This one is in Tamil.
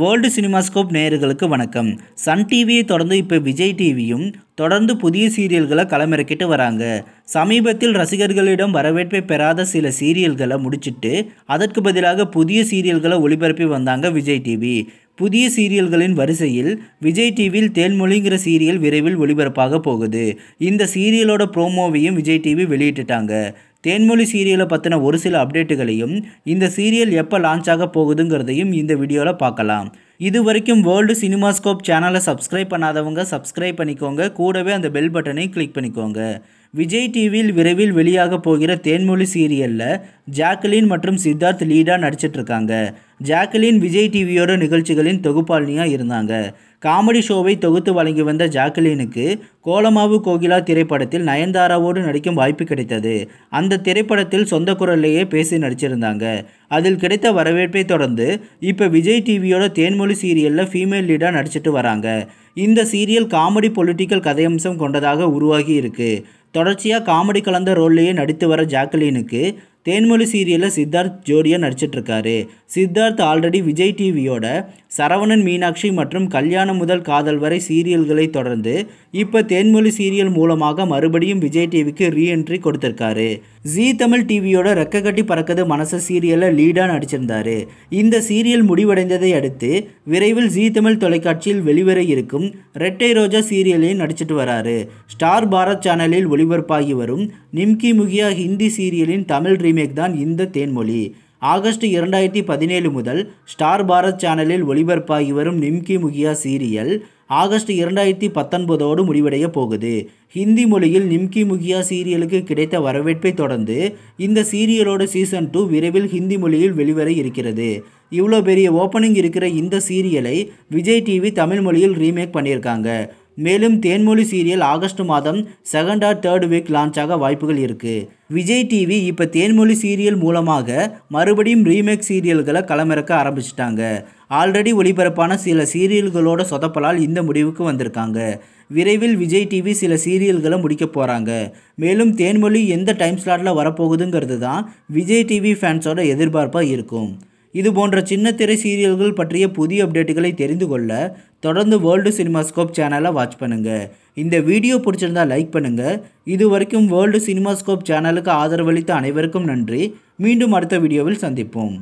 வேர்ல்டு சினிமாஸ்கோப் நேயர்களுக்கு வணக்கம் சன் டிவியை தொடர்ந்து இப்போ விஜய் டிவியும் தொடர்ந்து புதிய சீரியல்களை களமிறக்கிட்டு வராங்க சமீபத்தில் ரசிகர்களிடம் வரவேற்பை பெறாத சில சீரியல்களை முடிச்சிட்டு அதற்கு பதிலாக புதிய சீரியல்களை ஒளிபரப்பி வந்தாங்க விஜய் டிவி புதிய சீரியல்களின் வரிசையில் விஜய் டிவியில் தேன்மொழிங்கிற சீரியல் விரைவில் ஒளிபரப்பாக போகுது இந்த சீரியலோட ப்ரோமோவையும் விஜய் டிவி வெளியிட்டுட்டாங்க தேன்மொழி சீரியலை பற்றின ஒரு சில அப்டேட்டுகளையும் இந்த சீரியல் எப்போ லான்ச் ஆக போகுதுங்கிறதையும் இந்த வீடியோவில் பார்க்கலாம் இது வரைக்கும் வேர்ல்டு சினிமாஸ்கோப் சேனலை சப்ஸ்கிரைப் பண்ணாதவங்க சப்ஸ்கிரைப் பண்ணிக்கோங்க கூடவே அந்த பெல் பட்டனையும் கிளிக் பண்ணிக்கோங்க விஜய் டிவியில் விரைவில் வெளியாக போகிற தேன்மொழி சீரியலில் ஜாக்கலின் மற்றும் சித்தார்த் லீடாக நடிச்சிட்ருக்காங்க ஜாக்கலின் விஜய் டிவியோட நிகழ்ச்சிகளின் தொகுப்பாளினியாக இருந்தாங்க காமெடி ஷோவை தொகுத்து வழங்கி வந்த ஜாக்கலினுக்கு கோலமாவு கோகிலா திரைப்படத்தில் நயன்தாராவோடு நடிக்கும் வாய்ப்பு கிடைத்தது அந்த திரைப்படத்தில் சொந்த குரல்லையே பேசி நடிச்சிருந்தாங்க அதில் கிடைத்த வரவேற்பை தொடர்ந்து இப்போ விஜய் டிவியோட தேன்மொழி சீரியலில் ஃபீமேல் லீடாக நடிச்சிட்டு வராங்க இந்த சீரியல் காமெடி பொலிட்டிக்கல் கதையம்சம் கொண்டதாக உருவாகி இருக்குது தொடர்ச்சியாக காமெடி கலந்த ரோல்லையே நடித்து வர ஜாக்லினுக்கு தேன்மொழி சீரியலில் சித்தார்த் ஜோடியாக நடிச்சிட்ருக்காரு சித்தார்த் ஆல்ரெடி விஜய் டிவியோட சரவணன் மீனாட்சி மற்றும் கல்யாணம் முதல் காதல் வரை சீரியல்களை தொடர்ந்து இப்போ தேன்மொழி சீரியல் மூலமாக மறுபடியும் விஜய் டிவிக்கு ரீஎன்ட்ரி கொடுத்துருக்காரு ஜி தமிழ் டிவியோட ரெக்க கட்டி பறக்குது மனச சீரியலில் லீடாக நடிச்சிருந்தார் இந்த சீரியல் முடிவடைந்ததை அடுத்து விரைவில் ஜி தமிழ் தொலைக்காட்சியில் வெளிவர இருக்கும் ரெட்டை ரோஜா சீரியலையும் நடிச்சிட்டு வராரு ஸ்டார் பாரத் சேனலில் ஒளிபரப்பாகி வரும் நிம்கி முகியா ஹிந்தி சீரியலின் தமிழ் ரீமேக் தான் இந்த தேன்மொழி ஆகஸ்ட் இரண்டாயிரத்தி பதினேழு முதல் ஸ்டார் பாரத் சேனலில் ஒளிபரப்பாகி வரும் நிம்கி முகியா சீரியல் ஆகஸ்ட் இரண்டாயிரத்தி பத்தொன்பதோடு முடிவடைய போகுது ஹிந்தி மொழியில் நிம்கி முகியா சீரியலுக்கு கிடைத்த வரவேற்பை தொடர்ந்து இந்த சீரியலோட சீசன் டூ விரைவில் ஹிந்தி மொழியில் வெளிவர இருக்கிறது இவ்வளோ பெரிய ஓப்பனிங் இருக்கிற இந்த சீரியலை விஜய் டிவி தமிழ் மொழியில் ரீமேக் பண்ணியிருக்காங்க மேலும் தேன்மொழி சீரியல் ஆகஸ்ட் மாதம் second or third week launch ஆக வாய்ப்புகள் இருக்குது விஜய் டிவி இப்போ தேன்மொழி சீரியல் மூலமாக மறுபடியும் ரீமேக் சீரியல்களை களமிறக்க ஆரம்பிச்சிட்டாங்க ஆல்ரெடி ஒளிபரப்பான சில சீரியல்களோட சொதப்பலால் இந்த முடிவுக்கு வந்திருக்காங்க விரைவில் விஜய் டிவி சில சீரியல்களை முடிக்க போகிறாங்க மேலும் தேன்மொழி எந்த டைம் ஸ்லாட்டில் வரப்போகுதுங்கிறது தான் விஜய் டிவி ஃபேன்ஸோட எதிர்பார்ப்பாக இருக்கும் இது போன்ற சின்ன திரை சீரியல்கள் பற்றிய புதிய அப்டேட்டுகளை தெரிந்து கொள்ள தொடர்ந்து வேர்ல்டு சினிமாஸ்கோப் சேனலை வாட்ச் பண்ணுங்கள் இந்த வீடியோ பிடிச்சிருந்தால் லைக் பண்ணுங்கள் இது வரைக்கும் வேர்ல்டு சினிமாஸ்கோப் சேனலுக்கு ஆதரவளித்த அனைவருக்கும் நன்றி மீண்டும் அடுத்த வீடியோவில் சந்திப்போம்